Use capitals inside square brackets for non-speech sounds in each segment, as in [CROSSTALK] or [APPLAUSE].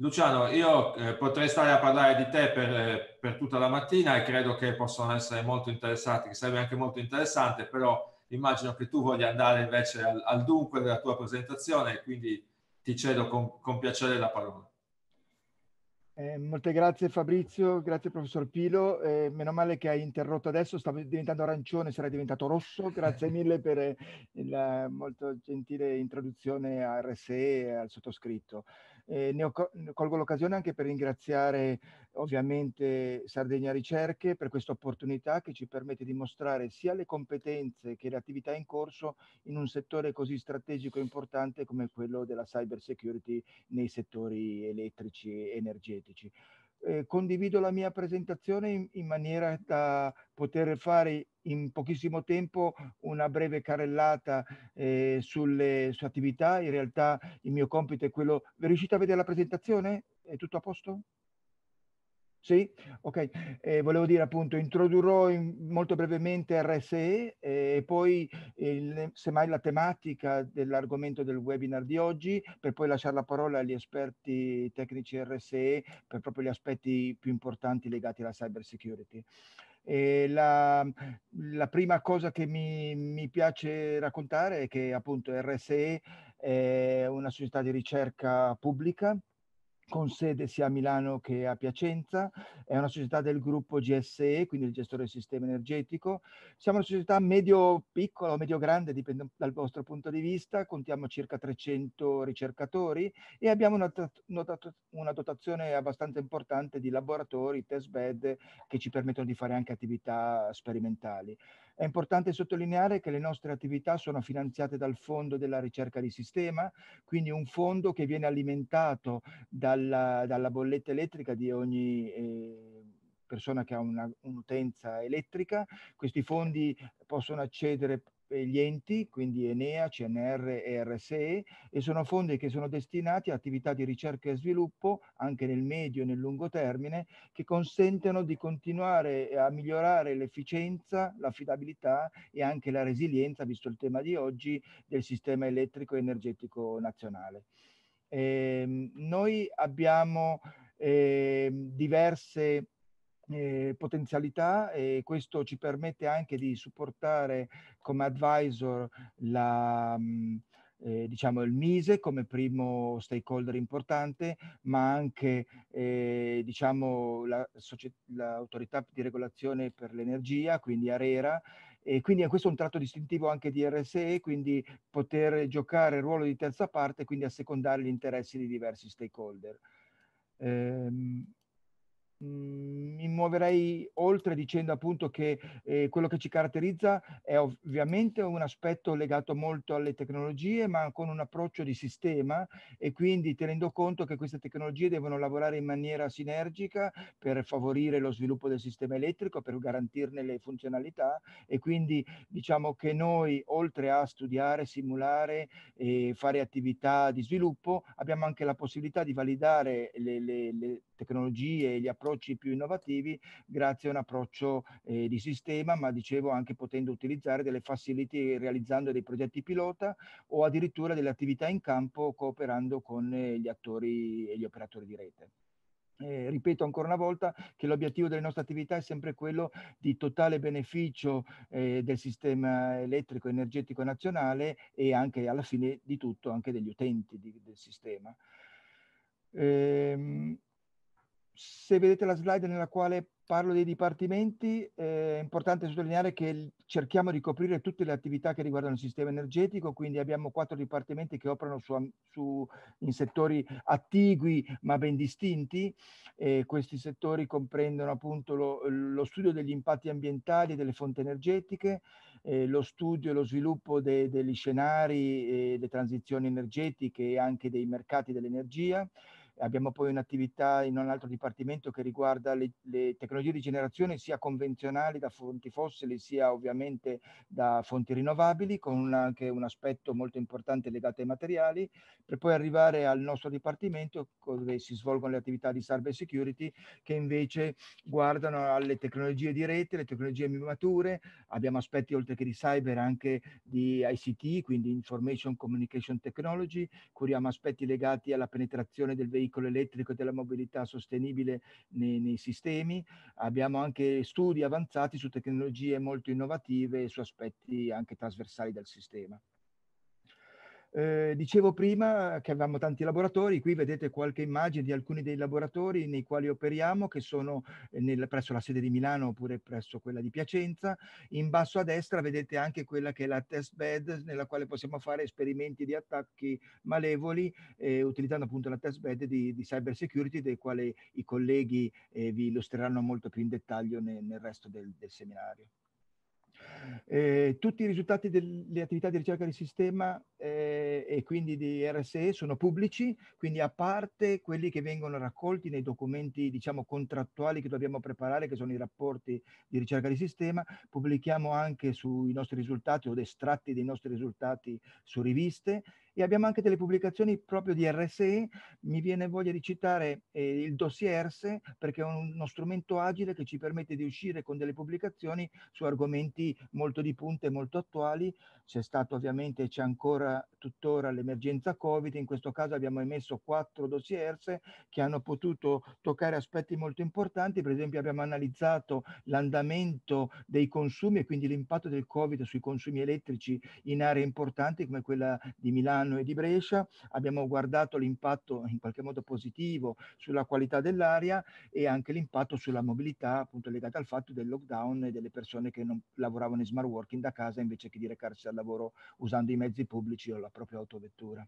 Luciano, io eh, potrei stare a parlare di te per, eh, per, tutta la mattina e credo che possono essere molto interessati, che sarebbe anche molto interessante, però immagino che tu voglia andare invece al, al dunque della tua presentazione e quindi ti cedo con, con piacere la parola. Eh, molte grazie Fabrizio, grazie professor Pilo, eh, meno male che hai interrotto adesso, stavo diventando arancione, sarei diventato rosso, grazie [LAUGHS] mille per eh, la molto gentile introduzione a RSE e al sottoscritto. Eh, ne, colgo l'occasione anche per ringraziare ovviamente Sardegna Ricerche per questa opportunità che ci permette di mostrare sia le competenze che le attività in corso in un settore così strategico e importante come quello della cyber security nei settori elettrici e energetici eh, condivido la mia presentazione in, in, maniera da poter fare in pochissimo tempo una breve carrellata eh, sulle sue attività. In realtà il mio compito è quello... Vi riuscite a vedere la presentazione? È tutto a posto? Sì, ok. Eh, volevo dire appunto, introdurrò in, molto brevemente RSE eh, e poi semmai la tematica dell'argomento del webinar di oggi, per poi lasciare la parola agli esperti tecnici RSE per proprio gli aspetti più importanti legati alla cyber security. Eh, la, la, prima cosa che mi, mi piace raccontare è che appunto RSE è una società di ricerca pubblica con sede sia a Milano che a Piacenza, è una società del gruppo GSE, quindi il gestore del sistema energetico. Siamo una società medio piccola o medio grande, dipende dal vostro punto di vista, contiamo circa 300 ricercatori e abbiamo una, una dotazione abbastanza importante di laboratori, test bed che ci permettono di fare anche attività sperimentali. È importante sottolineare che le nostre attività sono finanziate dal Fondo della ricerca di sistema, quindi un fondo che viene alimentato dalla, dalla bolletta elettrica di ogni eh, persona che ha un'utenza elettrica. Questi fondi possono accedere gli enti, quindi Enea, CNR e RSE, e sono fondi che sono destinati a attività di ricerca e sviluppo anche nel medio e nel lungo termine che consentono di continuare a migliorare l'efficienza, l'affidabilità e anche la resilienza, visto il tema di oggi, del sistema elettrico e energetico nazionale. Eh, noi abbiamo eh, diverse eh, potenzialità e questo ci permette anche di supportare come advisor la... Mm, eh, diciamo il Mise come primo stakeholder importante, ma anche eh, diciamo, l'autorità di regolazione per l'energia, quindi Arera, e quindi questo è un tratto distintivo anche di RSE, quindi poter giocare il ruolo di terza parte, quindi assecondare gli interessi di diversi stakeholder. Ehm, Mhmm, mi muoverei oltre dicendo appunto che eh, quello che ci caratterizza è ovviamente un aspetto legato molto alle tecnologie, ma con un approccio di sistema e quindi tenendo conto che queste tecnologie devono lavorare in maniera sinergica per favorire lo sviluppo del sistema elettrico, per garantirne le funzionalità e quindi diciamo che noi oltre a studiare, simulare e fare attività di sviluppo abbiamo anche la possibilità di validare le, le, le tecnologie e gli approcci più innovativi grazie a un approccio eh, di sistema, ma dicevo anche potendo utilizzare delle facility realizzando dei progetti pilota o addirittura delle attività in campo cooperando con eh, gli attori e gli operatori di rete. Eh, ripeto ancora una volta che l'obiettivo delle nostre attività è sempre quello di totale beneficio eh, del sistema elettrico energetico nazionale e anche alla fine di tutto anche degli utenti di, del sistema. Ehm, se vedete la slide nella quale parlo dei dipartimenti, eh, è importante sottolineare che cerchiamo di coprire tutte le attività che riguardano il sistema energetico, quindi abbiamo quattro dipartimenti che operano su, su, in settori attigui ma ben distinti. Eh, questi settori comprendono appunto lo, lo, studio degli impatti ambientali e delle fonti energetiche, eh, lo studio e lo sviluppo de, degli scenari, e le transizioni energetiche e anche dei mercati dell'energia Abbiamo poi un'attività in un altro dipartimento che riguarda le, le, tecnologie di generazione sia convenzionali da fonti fossili sia ovviamente da fonti rinnovabili con un, anche un aspetto molto importante legato ai materiali per poi arrivare al nostro dipartimento dove si svolgono le attività di cyber security che invece guardano alle tecnologie di rete, le tecnologie mature, abbiamo aspetti oltre che di cyber anche di ICT, quindi Information Communication Technology, curiamo aspetti legati alla penetrazione del veicolo veicolo elettrico e della mobilità sostenibile nei, nei sistemi. Abbiamo anche studi avanzati su tecnologie molto innovative e su aspetti anche trasversali del sistema. Eh, dicevo prima che avevamo tanti laboratori, qui vedete qualche immagine di alcuni dei laboratori nei quali operiamo, che sono eh, nel, presso la sede di Milano oppure presso quella di Piacenza. In basso a destra vedete anche quella che è la test bed, nella quale possiamo fare esperimenti di attacchi malevoli, eh, utilizzando appunto la test bed di, di cyber security, dei quali i colleghi eh, vi illustreranno molto più in dettaglio nel, nel resto del, del seminario. Eh, tutti i risultati delle attività di ricerca di sistema eh, e quindi di RSE sono pubblici, quindi a parte quelli che vengono raccolti nei documenti diciamo, contrattuali che dobbiamo preparare, che sono i rapporti di ricerca di sistema, pubblichiamo anche sui nostri risultati o estratti dei nostri risultati su riviste e abbiamo anche delle pubblicazioni proprio di RSE, mi viene voglia di citare eh, il dossier RSE perché è un, uno strumento agile che ci permette di uscire con delle pubblicazioni su argomenti molto di punta e molto attuali, c'è stato ovviamente, c'è ancora tuttora l'emergenza Covid, in questo caso abbiamo emesso quattro dossier RSE che hanno potuto toccare aspetti molto importanti, per esempio abbiamo analizzato l'andamento dei consumi e quindi l'impatto del Covid sui consumi elettrici in aree importanti come quella di Milano, Milano e di Brescia, abbiamo guardato l'impatto in qualche modo positivo sulla qualità dell'aria e anche l'impatto sulla mobilità appunto legata al fatto del lockdown e delle persone che non lavoravano in smart working da casa invece che di recarsi al lavoro usando i mezzi pubblici o la propria autovettura.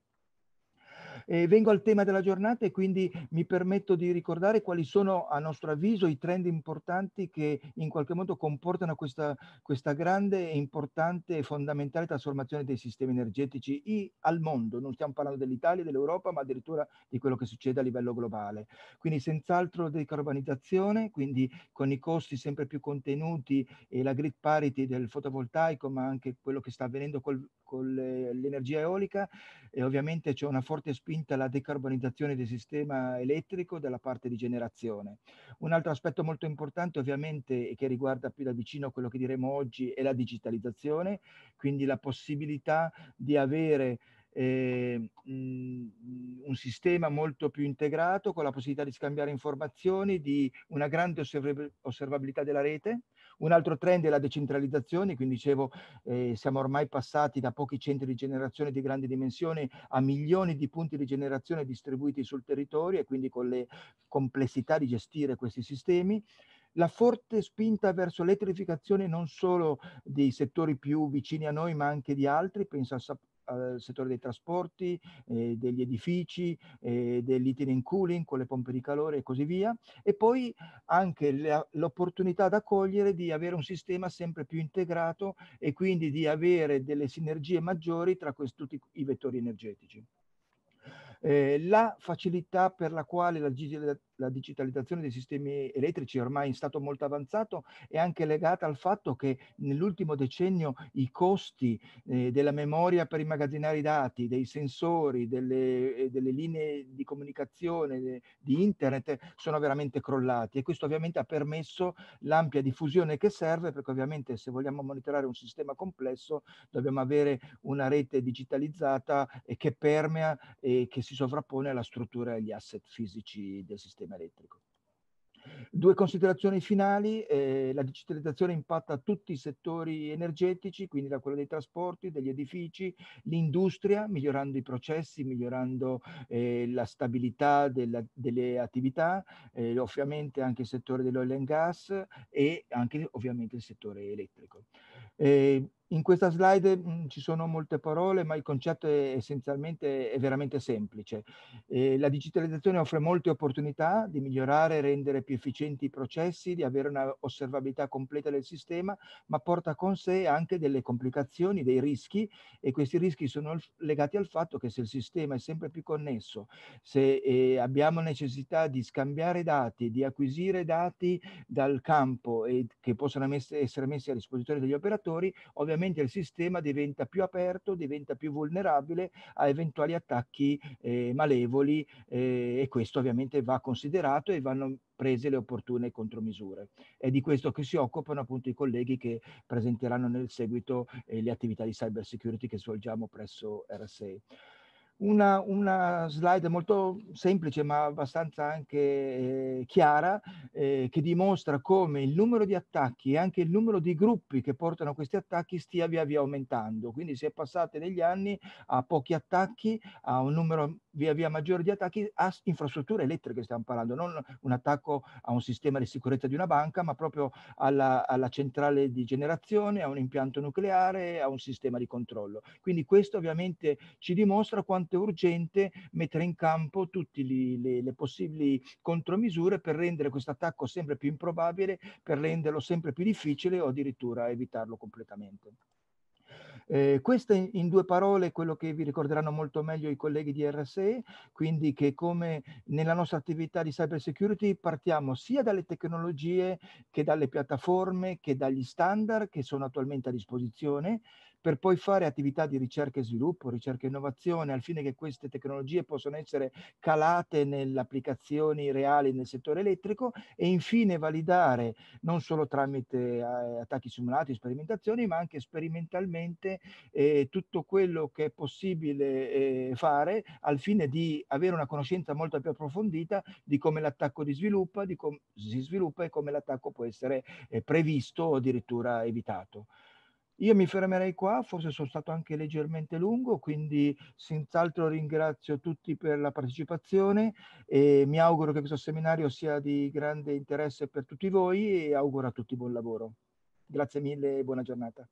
E vengo al tema della giornata e quindi mi permetto di ricordare quali sono a nostro avviso i trend importanti che in qualche modo comportano questa, questa grande e importante e fondamentale trasformazione dei sistemi energetici i, al mondo. Non stiamo parlando dell'Italia, dell'Europa, ma addirittura di quello che succede a livello globale. Quindi senz'altro decarbonizzazione, quindi con i costi sempre più contenuti e la grid parity del fotovoltaico, ma anche quello che sta avvenendo col, con l'energia eolica e ovviamente c'è una forte espansione spinta la decarbonizzazione del sistema elettrico dalla parte di generazione. Un altro aspetto molto importante ovviamente e che riguarda più da vicino quello che diremo oggi è la digitalizzazione, quindi la possibilità di avere eh, un sistema molto più integrato con la possibilità di scambiare informazioni, di una grande osservabilità della rete un altro trend è la decentralizzazione, quindi dicevo eh, siamo ormai passati da pochi centri di generazione di grandi dimensioni a milioni di punti di generazione distribuiti sul territorio e quindi con le complessità di gestire questi sistemi la forte spinta verso l'elettrificazione non solo dei settori più vicini a noi, ma anche di altri, penso al al settore dei trasporti, eh, degli edifici, eh, dell'heating cooling con le pompe di calore e così via. E poi anche l'opportunità da cogliere di avere un sistema sempre più integrato e quindi di avere delle sinergie maggiori tra questi, tutti i vettori energetici. Eh, la facilità per la quale la la digitalizzazione dei sistemi elettrici ormai in stato molto avanzato è anche legata al fatto che nell'ultimo decennio i costi eh, della memoria per immagazzinare i dati, dei sensori, delle, eh, delle linee di comunicazione, de, di internet sono veramente crollati e questo ovviamente ha permesso l'ampia diffusione che serve perché ovviamente se vogliamo monitorare un sistema complesso dobbiamo avere una rete digitalizzata che permea e che si sovrappone alla struttura e agli asset fisici del sistema sistema elettrico. Due considerazioni finali, eh, la digitalizzazione impatta tutti i settori energetici, quindi da quello dei trasporti, degli edifici, l'industria, migliorando i processi, migliorando eh, la stabilità della, delle attività, eh, ovviamente anche il settore dell'oil and gas e anche ovviamente il settore elettrico. Eh, in questa slide mh, mhmm, ci sono molte parole, ma il concetto è essenzialmente è veramente semplice. Eh, la digitalizzazione offre molte opportunità di migliorare, rendere più efficienti i processi, di avere una osservabilità completa del sistema, ma porta con sé anche delle complicazioni, dei rischi e questi rischi sono legati al fatto che se il sistema è sempre più connesso, se eh, abbiamo necessità di scambiare dati, di acquisire dati dal campo e che possono messe, essere messi a disposizione degli operatori, ovviamente ovviamente il sistema diventa più aperto, diventa più vulnerabile a eventuali attacchi eh, malevoli eh, e questo ovviamente va considerato e vanno prese le opportune contromisure. È di questo che si occupano appunto i colleghi che presenteranno nel seguito eh, le attività di cyber security che svolgiamo presso RSA. Una, una, slide molto semplice ma abbastanza anche eh, chiara eh, che dimostra come il numero di attacchi e anche il numero di gruppi che portano questi attacchi stia via via aumentando. Quindi si è passati negli anni a pochi attacchi, a un numero via via maggiore di attacchi a infrastrutture elettriche stiamo parlando, non un attacco a un sistema di sicurezza di una banca, ma proprio alla, alla centrale di generazione, a un impianto nucleare, a un sistema di controllo. Quindi questo ovviamente ci dimostra quanto assolutamente urgente mettere in campo tutte le, le, le possibili contromisure per rendere questo attacco sempre più improbabile, per renderlo sempre più difficile o addirittura evitarlo completamente. Eh, questo in, in, due parole è quello che vi ricorderanno molto meglio i colleghi di RSE, quindi che come nella nostra attività di cyber security partiamo sia dalle tecnologie che dalle piattaforme che dagli standard che sono attualmente a disposizione, per poi fare attività di ricerca e sviluppo, ricerca e innovazione, al fine che queste tecnologie possano essere calate nelle applicazioni reali nel settore elettrico e infine validare non solo tramite eh, attacchi simulati, sperimentazioni, ma anche sperimentalmente eh, tutto quello che è possibile eh, fare al fine di avere una conoscenza molto più approfondita di come l'attacco di sviluppa, di com- si sviluppa e come l'attacco può essere eh, previsto o addirittura evitato. Io mi fermerei qua, forse sono stato anche leggermente lungo, quindi senz'altro ringrazio tutti per la partecipazione e mi auguro che questo seminario sia di grande interesse per tutti voi e auguro a tutti buon lavoro. Grazie mille e buona giornata.